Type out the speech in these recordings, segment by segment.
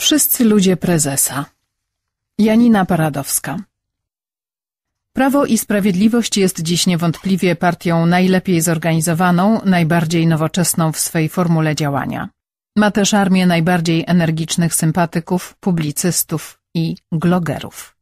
Wszyscy ludzie prezesa. Janina Paradowska. Prawo i Sprawiedliwość jest dziś niewątpliwie partią najlepiej zorganizowaną, najbardziej nowoczesną w swej formule działania. Ma też armię najbardziej energicznych sympatyków, publicystów i glogerów.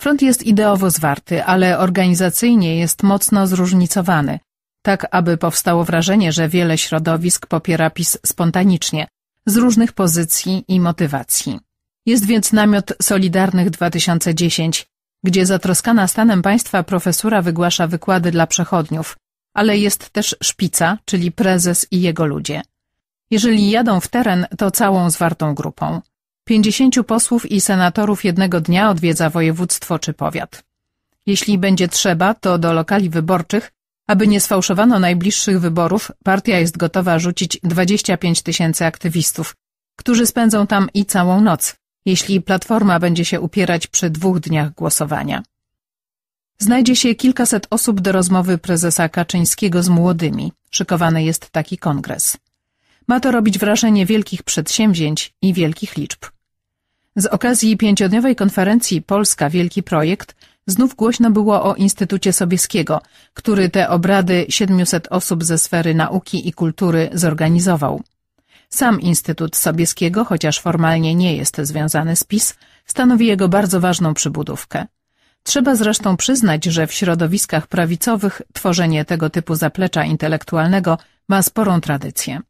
Front jest ideowo zwarty, ale organizacyjnie jest mocno zróżnicowany, tak aby powstało wrażenie, że wiele środowisk popiera PiS spontanicznie, z różnych pozycji i motywacji. Jest więc namiot Solidarnych 2010, gdzie zatroskana stanem państwa profesura wygłasza wykłady dla przechodniów, ale jest też szpica, czyli prezes i jego ludzie. Jeżeli jadą w teren, to całą zwartą grupą. Pięćdziesięciu posłów i senatorów jednego dnia odwiedza województwo czy powiat. Jeśli będzie trzeba, to do lokali wyborczych aby nie sfałszowano najbliższych wyborów, partia jest gotowa rzucić 25 tysięcy aktywistów, którzy spędzą tam i całą noc, jeśli Platforma będzie się upierać przy dwóch dniach głosowania. Znajdzie się kilkaset osób do rozmowy prezesa Kaczyńskiego z młodymi. Szykowany jest taki kongres. Ma to robić wrażenie wielkich przedsięwzięć i wielkich liczb. Z okazji pięciodniowej konferencji Polska Wielki Projekt Znów głośno było o Instytucie Sobieskiego, który te obrady 700 osób ze sfery nauki i kultury zorganizował. Sam Instytut Sobieskiego, chociaż formalnie nie jest związany z PiS, stanowi jego bardzo ważną przybudówkę. Trzeba zresztą przyznać, że w środowiskach prawicowych tworzenie tego typu zaplecza intelektualnego ma sporą tradycję.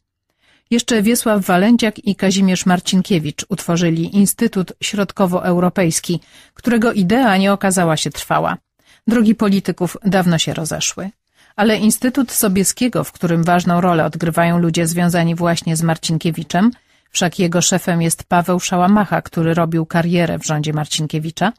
Jeszcze Wiesław Walędziak i Kazimierz Marcinkiewicz utworzyli Instytut Środkowoeuropejski, którego idea nie okazała się trwała. Drogi polityków dawno się rozeszły. Ale Instytut Sobieskiego, w którym ważną rolę odgrywają ludzie związani właśnie z Marcinkiewiczem, wszak jego szefem jest Paweł Szałamacha, który robił karierę w rządzie Marcinkiewicza,